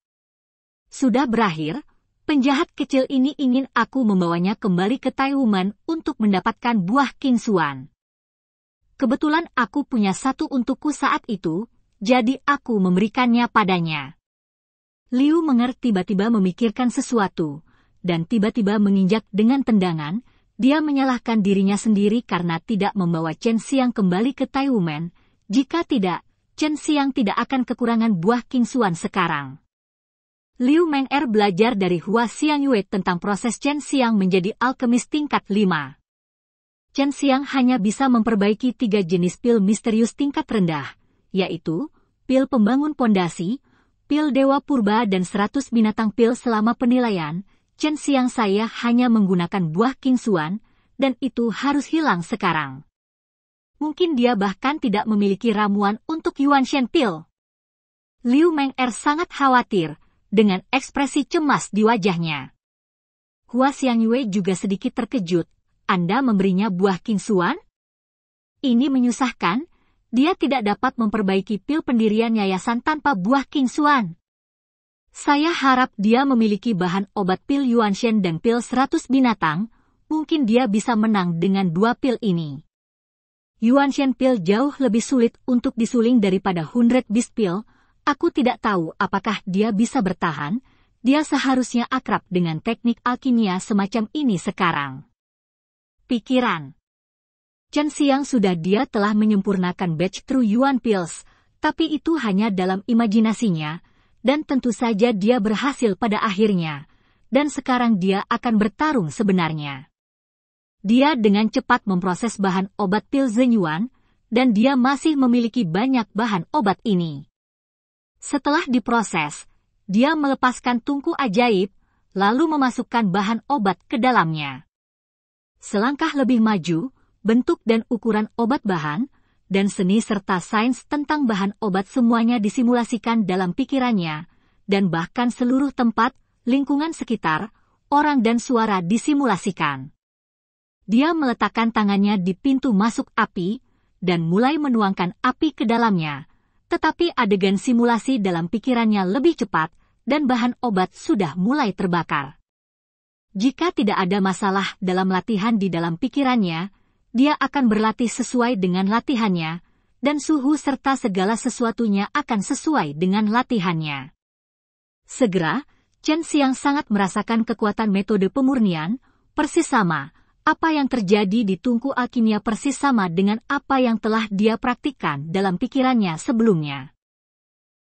Sudah berakhir, penjahat kecil ini ingin aku membawanya kembali ke Taiwan untuk mendapatkan buah kinsuan. Kebetulan aku punya satu untukku saat itu, jadi aku memberikannya padanya. Liu mengerti tiba-tiba memikirkan sesuatu, dan tiba-tiba menginjak dengan tendangan, dia menyalahkan dirinya sendiri karena tidak membawa Chen Xiang kembali ke Taiwan. Jika tidak, Chen Xiang tidak akan kekurangan buah kingsuan sekarang. Liu Meng Er belajar dari Hua Yue tentang proses Chen Xiang menjadi alkemis tingkat 5. Chen Xiang hanya bisa memperbaiki tiga jenis pil misterius tingkat rendah, yaitu pil pembangun pondasi, pil dewa purba dan 100 binatang pil selama penilaian, Chen Siang saya hanya menggunakan buah King Suan, dan itu harus hilang sekarang. Mungkin dia bahkan tidak memiliki ramuan untuk Yuan Shen Pil. Liu Meng Er sangat khawatir dengan ekspresi cemas di wajahnya. Hua Xiang Yue juga sedikit terkejut. Anda memberinya buah King Suan? Ini menyusahkan, dia tidak dapat memperbaiki pil pendirian yayasan tanpa buah King kingsuan. Saya harap dia memiliki bahan obat pil Yuan Shen dan pil 100 binatang, mungkin dia bisa menang dengan dua pil ini. Yuan Shen pil jauh lebih sulit untuk disuling daripada 100 bis pil, aku tidak tahu apakah dia bisa bertahan, dia seharusnya akrab dengan teknik alkimia semacam ini sekarang. Pikiran Chen Xiang sudah dia telah menyempurnakan batch True Yuan Pills, tapi itu hanya dalam imajinasinya, dan tentu saja dia berhasil pada akhirnya, dan sekarang dia akan bertarung sebenarnya. Dia dengan cepat memproses bahan obat pil Zenyuan, dan dia masih memiliki banyak bahan obat ini. Setelah diproses, dia melepaskan tungku ajaib, lalu memasukkan bahan obat ke dalamnya. Selangkah lebih maju, bentuk dan ukuran obat bahan, dan seni serta sains tentang bahan obat semuanya disimulasikan dalam pikirannya, dan bahkan seluruh tempat, lingkungan sekitar, orang dan suara disimulasikan. Dia meletakkan tangannya di pintu masuk api, dan mulai menuangkan api ke dalamnya, tetapi adegan simulasi dalam pikirannya lebih cepat, dan bahan obat sudah mulai terbakar. Jika tidak ada masalah dalam latihan di dalam pikirannya, dia akan berlatih sesuai dengan latihannya, dan suhu serta segala sesuatunya akan sesuai dengan latihannya. Segera, Chen Xiang sangat merasakan kekuatan metode pemurnian, persis sama, apa yang terjadi di tungku alkimia persis sama dengan apa yang telah dia praktikkan dalam pikirannya sebelumnya.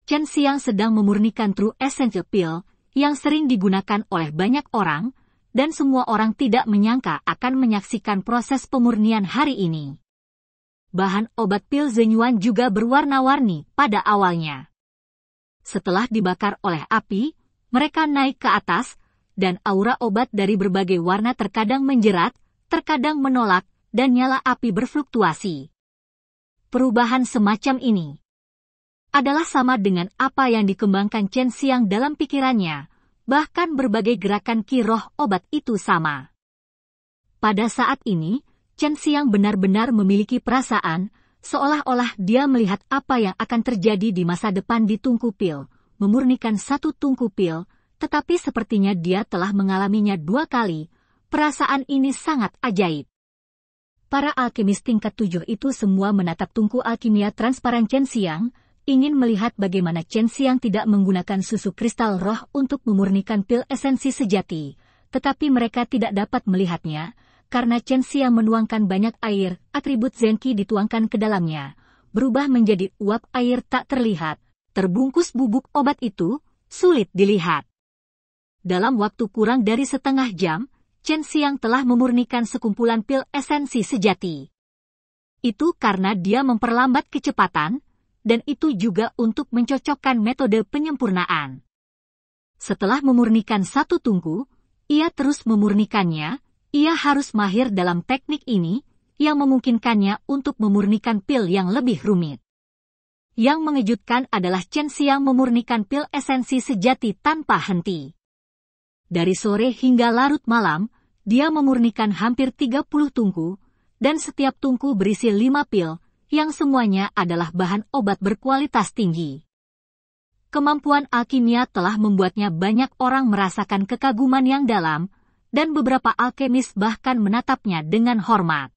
Chen Xiang sedang memurnikan True Essential Pill yang sering digunakan oleh banyak orang, dan semua orang tidak menyangka akan menyaksikan proses pemurnian hari ini. Bahan obat pil Zenyuan juga berwarna-warni pada awalnya. Setelah dibakar oleh api, mereka naik ke atas, dan aura obat dari berbagai warna terkadang menjerat, terkadang menolak, dan nyala api berfluktuasi. Perubahan semacam ini adalah sama dengan apa yang dikembangkan Chen Xiang dalam pikirannya, bahkan berbagai gerakan kiroh obat itu sama. Pada saat ini, Chen Xiang benar-benar memiliki perasaan, seolah-olah dia melihat apa yang akan terjadi di masa depan di tungku pil, memurnikan satu tungku pil, tetapi sepertinya dia telah mengalaminya dua kali. Perasaan ini sangat ajaib. Para alkimis tingkat tujuh itu semua menatap tungku alkimia transparan Chen Xiang, ingin melihat bagaimana Chen Xiang tidak menggunakan susu kristal roh untuk memurnikan pil esensi sejati, tetapi mereka tidak dapat melihatnya, karena Chen Xiang menuangkan banyak air, atribut Zenki dituangkan ke dalamnya, berubah menjadi uap air tak terlihat, terbungkus bubuk obat itu, sulit dilihat. Dalam waktu kurang dari setengah jam, Chen Xiang telah memurnikan sekumpulan pil esensi sejati. Itu karena dia memperlambat kecepatan, dan itu juga untuk mencocokkan metode penyempurnaan. Setelah memurnikan satu tungku, ia terus memurnikannya, ia harus mahir dalam teknik ini, yang memungkinkannya untuk memurnikan pil yang lebih rumit. Yang mengejutkan adalah Chen Xiang memurnikan pil esensi sejati tanpa henti. Dari sore hingga larut malam, dia memurnikan hampir 30 tungku, dan setiap tungku berisi 5 pil, yang semuanya adalah bahan obat berkualitas tinggi. Kemampuan alkimia telah membuatnya banyak orang merasakan kekaguman yang dalam, dan beberapa alkemis bahkan menatapnya dengan hormat.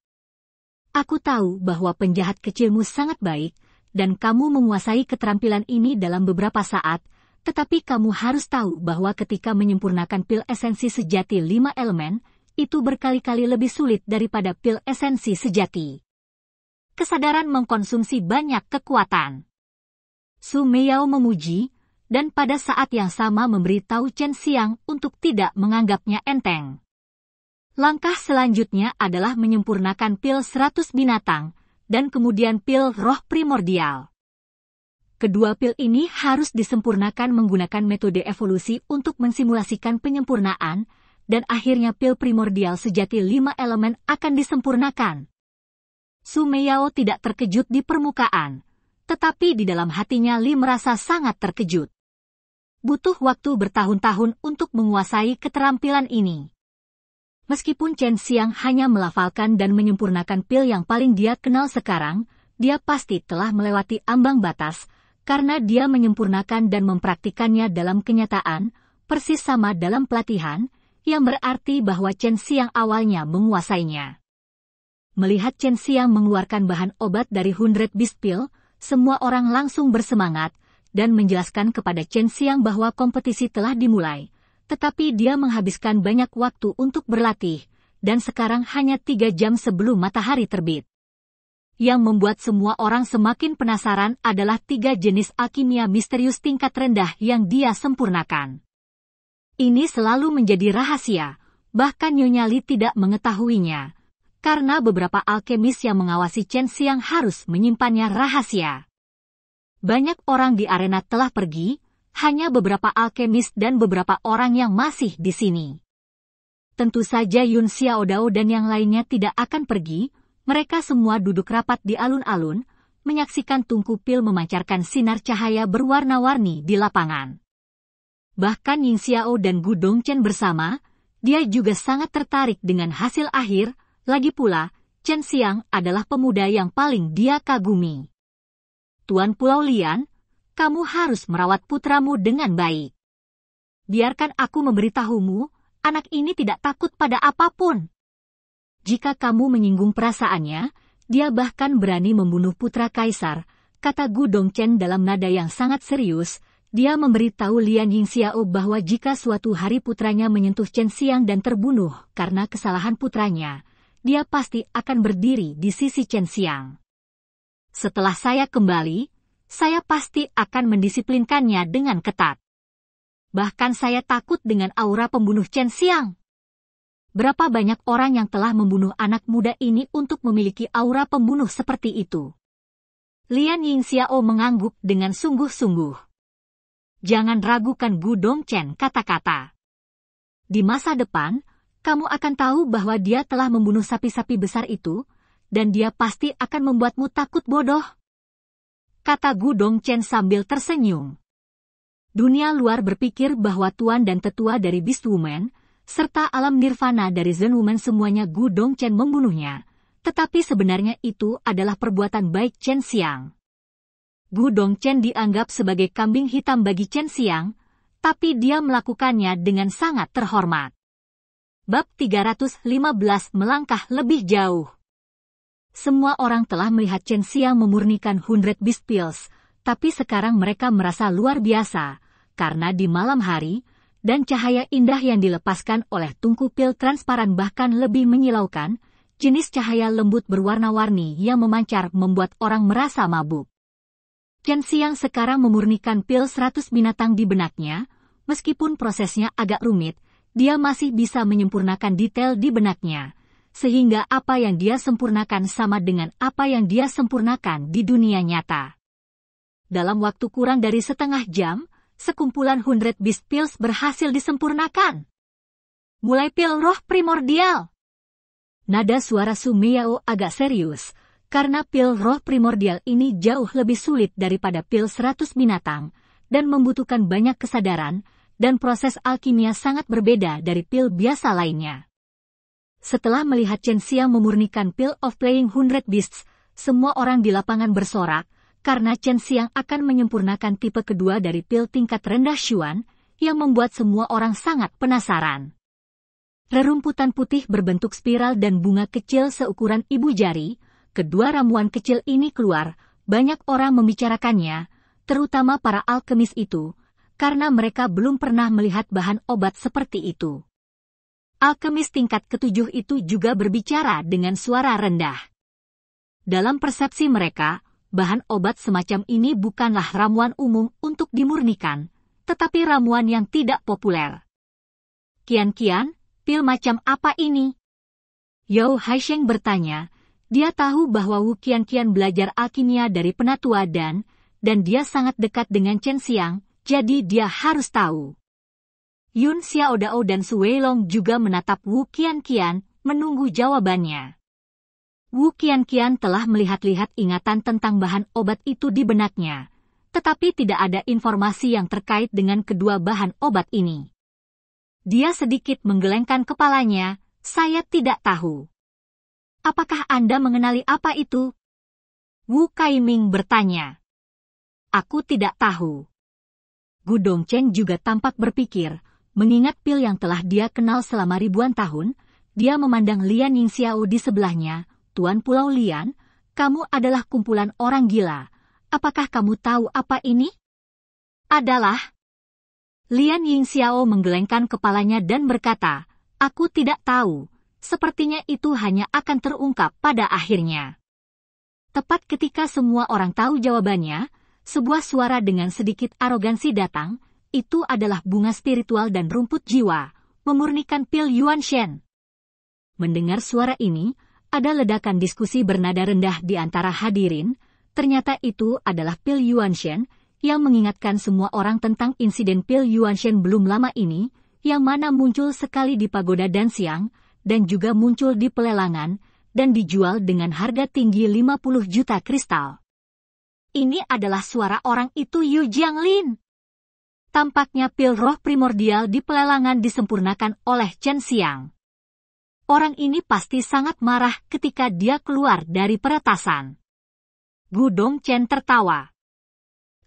Aku tahu bahwa penjahat kecilmu sangat baik, dan kamu menguasai keterampilan ini dalam beberapa saat, tetapi kamu harus tahu bahwa ketika menyempurnakan pil esensi sejati lima elemen, itu berkali-kali lebih sulit daripada pil esensi sejati kesadaran mengkonsumsi banyak kekuatan. Sumeyau memuji, dan pada saat yang sama memberitahu Chen Xiang untuk tidak menganggapnya enteng. Langkah selanjutnya adalah menyempurnakan pil seratus binatang, dan kemudian pil roh primordial. Kedua pil ini harus disempurnakan menggunakan metode evolusi untuk mensimulasikan penyempurnaan, dan akhirnya pil primordial sejati lima elemen akan disempurnakan. Sumeyao tidak terkejut di permukaan, tetapi di dalam hatinya Li merasa sangat terkejut. Butuh waktu bertahun-tahun untuk menguasai keterampilan ini. Meskipun Chen Xiang hanya melafalkan dan menyempurnakan pil yang paling dia kenal sekarang, dia pasti telah melewati ambang batas, karena dia menyempurnakan dan mempraktikannya dalam kenyataan, persis sama dalam pelatihan, yang berarti bahwa Chen Xiang awalnya menguasainya. Melihat Chen Xiang mengeluarkan bahan obat dari Hundred Beast Pill, semua orang langsung bersemangat dan menjelaskan kepada Chen Xiang bahwa kompetisi telah dimulai. Tetapi dia menghabiskan banyak waktu untuk berlatih, dan sekarang hanya tiga jam sebelum matahari terbit. Yang membuat semua orang semakin penasaran adalah tiga jenis alkimia misterius tingkat rendah yang dia sempurnakan. Ini selalu menjadi rahasia, bahkan Nyonya Li tidak mengetahuinya, karena beberapa alkemis yang mengawasi Chen Xiang harus menyimpannya rahasia. Banyak orang di arena telah pergi, hanya beberapa alkemis dan beberapa orang yang masih di sini. Tentu saja Yun Xiao, Dao dan yang lainnya tidak akan pergi, mereka semua duduk rapat di alun-alun, menyaksikan Tungku Pil memancarkan sinar cahaya berwarna-warni di lapangan. Bahkan Ying Xiao dan Gu Dongchen bersama, dia juga sangat tertarik dengan hasil akhir, lagi pula, Chen Xiang adalah pemuda yang paling dia kagumi. Tuan Pulau Lian, kamu harus merawat putramu dengan baik. Biarkan aku memberitahumu, anak ini tidak takut pada apapun. Jika kamu menyinggung perasaannya, dia bahkan berani membunuh putra kaisar, kata Gu Dongchen dalam nada yang sangat serius, dia memberitahu Lian Yingxiao bahwa jika suatu hari putranya menyentuh Chen Xiang dan terbunuh karena kesalahan putranya, dia pasti akan berdiri di sisi Chen Xiang. Setelah saya kembali, saya pasti akan mendisiplinkannya dengan ketat. Bahkan saya takut dengan aura pembunuh Chen Xiang. Berapa banyak orang yang telah membunuh anak muda ini untuk memiliki aura pembunuh seperti itu? Lian Ying Xiao mengangguk dengan sungguh-sungguh. Jangan ragukan Gu Dong Chen kata-kata. Di masa depan, kamu akan tahu bahwa dia telah membunuh sapi-sapi besar itu, dan dia pasti akan membuatmu takut bodoh. Kata Gudong Chen sambil tersenyum. Dunia luar berpikir bahwa tuan dan tetua dari Beast Woman, serta alam nirvana dari Zen Woman semuanya Gudong Chen membunuhnya. Tetapi sebenarnya itu adalah perbuatan baik Chen Xiang. Gudong Chen dianggap sebagai kambing hitam bagi Chen Xiang, tapi dia melakukannya dengan sangat terhormat bab 315 melangkah lebih jauh. Semua orang telah melihat Chen Xiang memurnikan Hundred beast pills, tapi sekarang mereka merasa luar biasa, karena di malam hari, dan cahaya indah yang dilepaskan oleh tungku pil transparan bahkan lebih menyilaukan, jenis cahaya lembut berwarna-warni yang memancar membuat orang merasa mabuk. Chen Xiang sekarang memurnikan pil 100 binatang di benaknya, meskipun prosesnya agak rumit, dia masih bisa menyempurnakan detail di benaknya, sehingga apa yang dia sempurnakan sama dengan apa yang dia sempurnakan di dunia nyata. Dalam waktu kurang dari setengah jam, sekumpulan hundred beast pills berhasil disempurnakan. Mulai pil roh primordial. Nada suara Sumiao agak serius, karena pil roh primordial ini jauh lebih sulit daripada pil seratus binatang, dan membutuhkan banyak kesadaran, dan proses alkimia sangat berbeda dari pil biasa lainnya. Setelah melihat Chen Xiang memurnikan pil of playing hundred beasts, semua orang di lapangan bersorak, karena Chen Xiang akan menyempurnakan tipe kedua dari pil tingkat rendah Xuan, yang membuat semua orang sangat penasaran. Rerumputan putih berbentuk spiral dan bunga kecil seukuran ibu jari, kedua ramuan kecil ini keluar, banyak orang membicarakannya, terutama para alkemis itu, karena mereka belum pernah melihat bahan obat seperti itu. Alkemis tingkat ketujuh itu juga berbicara dengan suara rendah. Dalam persepsi mereka, bahan obat semacam ini bukanlah ramuan umum untuk dimurnikan, tetapi ramuan yang tidak populer. Kian-kian, pil macam apa ini? Yao Haisheng bertanya, dia tahu bahwa Wu Kian Kian belajar alkimia dari penatua dan, dan dia sangat dekat dengan Chen Xiang, jadi dia harus tahu. Yun Xiaodao dan Suelong Weilong juga menatap Wu Qianqian, menunggu jawabannya. Wu Qianqian telah melihat-lihat ingatan tentang bahan obat itu di benaknya, tetapi tidak ada informasi yang terkait dengan kedua bahan obat ini. Dia sedikit menggelengkan kepalanya, saya tidak tahu. Apakah Anda mengenali apa itu? Wu Kaiming bertanya. Aku tidak tahu. Gudong Cheng juga tampak berpikir, mengingat pil yang telah dia kenal selama ribuan tahun, dia memandang Lian Ying Xiao di sebelahnya, Tuan Pulau Lian, kamu adalah kumpulan orang gila. Apakah kamu tahu apa ini? Adalah. Lian Ying Xiao menggelengkan kepalanya dan berkata, Aku tidak tahu. Sepertinya itu hanya akan terungkap pada akhirnya. Tepat ketika semua orang tahu jawabannya, sebuah suara dengan sedikit arogansi datang, itu adalah bunga spiritual dan rumput jiwa, memurnikan pil Yuan Shen. Mendengar suara ini, ada ledakan diskusi bernada rendah di antara hadirin, ternyata itu adalah pil Yuan Shen, yang mengingatkan semua orang tentang insiden pil Yuan Shen belum lama ini, yang mana muncul sekali di pagoda dan siang, dan juga muncul di pelelangan, dan dijual dengan harga tinggi 50 juta kristal. Ini adalah suara orang itu Yu Jianglin. Tampaknya pil roh primordial di pelelangan disempurnakan oleh Chen Xiang. Orang ini pasti sangat marah ketika dia keluar dari peretasan. Gu Dong Chen tertawa.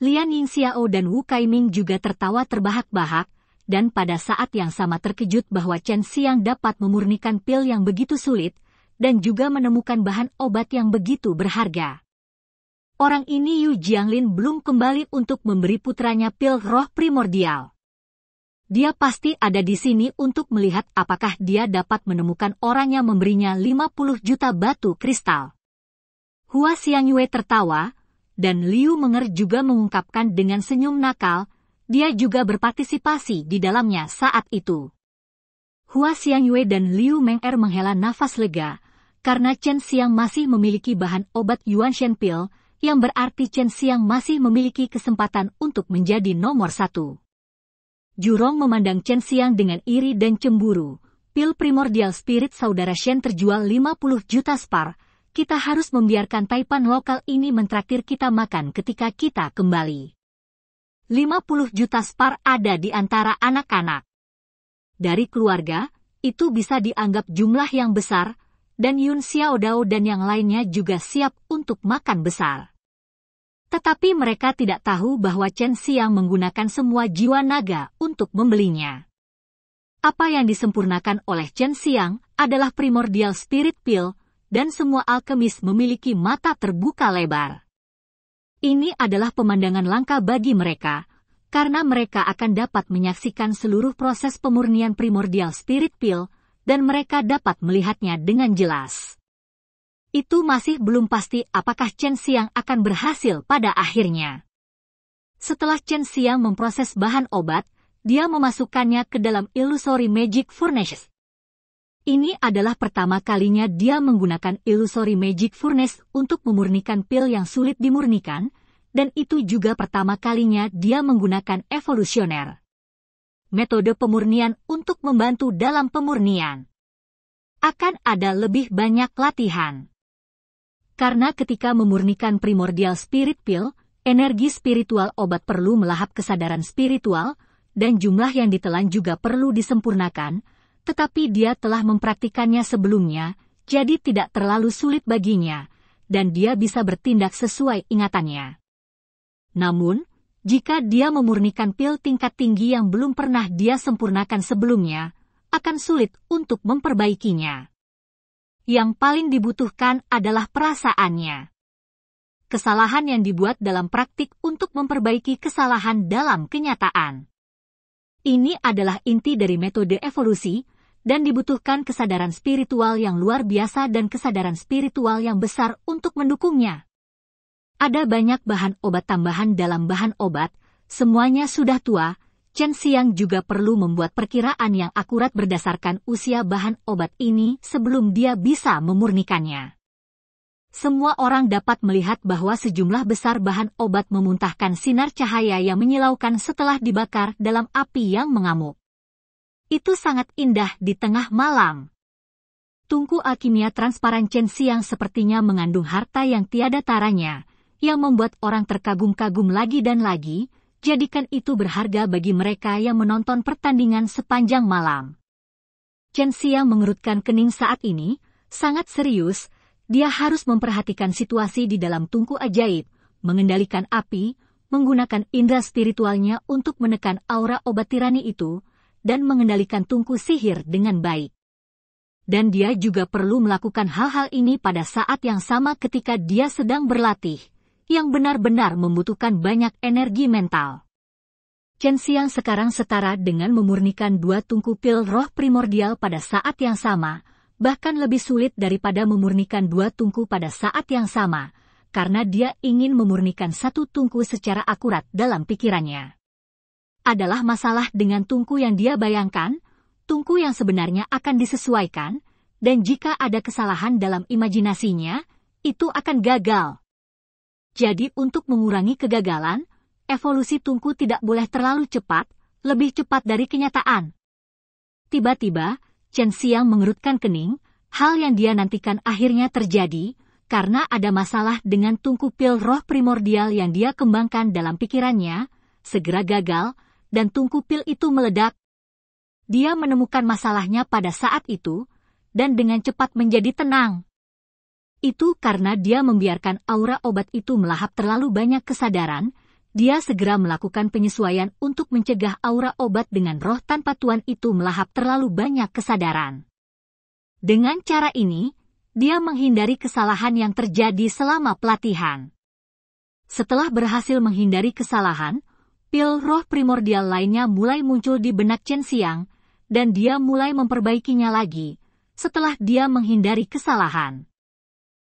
Lian Ying Xiao dan Wu Kaiming juga tertawa terbahak-bahak, dan pada saat yang sama terkejut bahwa Chen Xiang dapat memurnikan pil yang begitu sulit, dan juga menemukan bahan obat yang begitu berharga orang ini Yu Jianglin belum kembali untuk memberi putranya pil roh primordial. Dia pasti ada di sini untuk melihat apakah dia dapat menemukan orang yang memberinya 50 juta batu kristal. Hua Xiangyue tertawa, dan Liu Menger juga mengungkapkan dengan senyum nakal, dia juga berpartisipasi di dalamnya saat itu. Hua Xiangyue dan Liu Meng'er menghela nafas lega, karena Chen Xiang masih memiliki bahan obat Yuan Shen Pill yang berarti Chen Xiang masih memiliki kesempatan untuk menjadi nomor satu. Jurong memandang Chen Xiang dengan iri dan cemburu. Pil primordial spirit saudara Shen terjual 50 juta spar. Kita harus membiarkan Taipan lokal ini mentraktir kita makan ketika kita kembali. 50 juta spar ada di antara anak-anak. Dari keluarga, itu bisa dianggap jumlah yang besar, dan Yun Xiaodao dan yang lainnya juga siap untuk makan besar. Tetapi mereka tidak tahu bahwa Chen Xiang menggunakan semua jiwa naga untuk membelinya. Apa yang disempurnakan oleh Chen Xiang adalah primordial spirit pill, dan semua alkemis memiliki mata terbuka lebar. Ini adalah pemandangan langka bagi mereka, karena mereka akan dapat menyaksikan seluruh proses pemurnian primordial spirit pill, dan mereka dapat melihatnya dengan jelas itu masih belum pasti apakah Chen Xiang akan berhasil pada akhirnya. Setelah Chen Xiang memproses bahan obat, dia memasukkannya ke dalam Illusory Magic Furnace. Ini adalah pertama kalinya dia menggunakan Illusory Magic Furnace untuk memurnikan pil yang sulit dimurnikan, dan itu juga pertama kalinya dia menggunakan evolusioner. Metode pemurnian untuk membantu dalam pemurnian. Akan ada lebih banyak latihan. Karena ketika memurnikan primordial spirit pill, energi spiritual obat perlu melahap kesadaran spiritual, dan jumlah yang ditelan juga perlu disempurnakan, tetapi dia telah mempraktikannya sebelumnya, jadi tidak terlalu sulit baginya, dan dia bisa bertindak sesuai ingatannya. Namun, jika dia memurnikan pil tingkat tinggi yang belum pernah dia sempurnakan sebelumnya, akan sulit untuk memperbaikinya yang paling dibutuhkan adalah perasaannya. Kesalahan yang dibuat dalam praktik untuk memperbaiki kesalahan dalam kenyataan. Ini adalah inti dari metode evolusi dan dibutuhkan kesadaran spiritual yang luar biasa dan kesadaran spiritual yang besar untuk mendukungnya. Ada banyak bahan obat tambahan dalam bahan obat, semuanya sudah tua, Chen Xiang juga perlu membuat perkiraan yang akurat berdasarkan usia bahan obat ini sebelum dia bisa memurnikannya. Semua orang dapat melihat bahwa sejumlah besar bahan obat memuntahkan sinar cahaya yang menyilaukan setelah dibakar dalam api yang mengamuk. Itu sangat indah di tengah malam. Tungku alkimia transparan Chen Xiang sepertinya mengandung harta yang tiada taranya, yang membuat orang terkagum-kagum lagi dan lagi, jadikan itu berharga bagi mereka yang menonton pertandingan sepanjang malam. Chen Xiang mengerutkan kening saat ini, sangat serius, dia harus memperhatikan situasi di dalam tungku ajaib, mengendalikan api, menggunakan indera spiritualnya untuk menekan aura obat tirani itu, dan mengendalikan tungku sihir dengan baik. Dan dia juga perlu melakukan hal-hal ini pada saat yang sama ketika dia sedang berlatih yang benar-benar membutuhkan banyak energi mental. Chen Xiang sekarang setara dengan memurnikan dua tungku pil roh primordial pada saat yang sama, bahkan lebih sulit daripada memurnikan dua tungku pada saat yang sama, karena dia ingin memurnikan satu tungku secara akurat dalam pikirannya. Adalah masalah dengan tungku yang dia bayangkan, tungku yang sebenarnya akan disesuaikan, dan jika ada kesalahan dalam imajinasinya, itu akan gagal, jadi untuk mengurangi kegagalan, evolusi tungku tidak boleh terlalu cepat, lebih cepat dari kenyataan. Tiba-tiba, Chen Xiang mengerutkan kening, hal yang dia nantikan akhirnya terjadi, karena ada masalah dengan tungku pil roh primordial yang dia kembangkan dalam pikirannya, segera gagal, dan tungku pil itu meledak. Dia menemukan masalahnya pada saat itu, dan dengan cepat menjadi tenang. Itu karena dia membiarkan aura obat itu melahap terlalu banyak kesadaran, dia segera melakukan penyesuaian untuk mencegah aura obat dengan roh tanpa tuan itu melahap terlalu banyak kesadaran. Dengan cara ini, dia menghindari kesalahan yang terjadi selama pelatihan. Setelah berhasil menghindari kesalahan, pil roh primordial lainnya mulai muncul di benak Chen Xiang, dan dia mulai memperbaikinya lagi setelah dia menghindari kesalahan.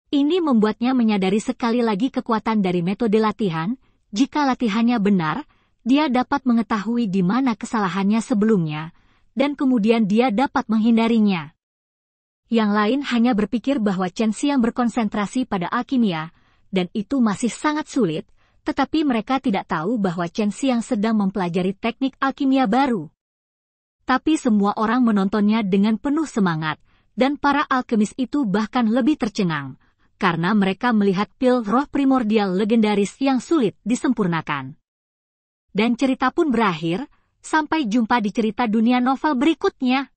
Ini membuatnya menyadari sekali lagi kekuatan dari metode latihan. Jika latihannya benar, dia dapat mengetahui di mana kesalahannya sebelumnya, dan kemudian dia dapat menghindarinya. Yang lain hanya berpikir bahwa Chen yang berkonsentrasi pada alkimia, dan itu masih sangat sulit, tetapi mereka tidak tahu bahwa Chen yang sedang mempelajari teknik alkimia baru. Tapi semua orang menontonnya dengan penuh semangat, dan para alkemis itu bahkan lebih tercengang karena mereka melihat pil roh primordial legendaris yang sulit disempurnakan. Dan cerita pun berakhir, sampai jumpa di cerita dunia novel berikutnya.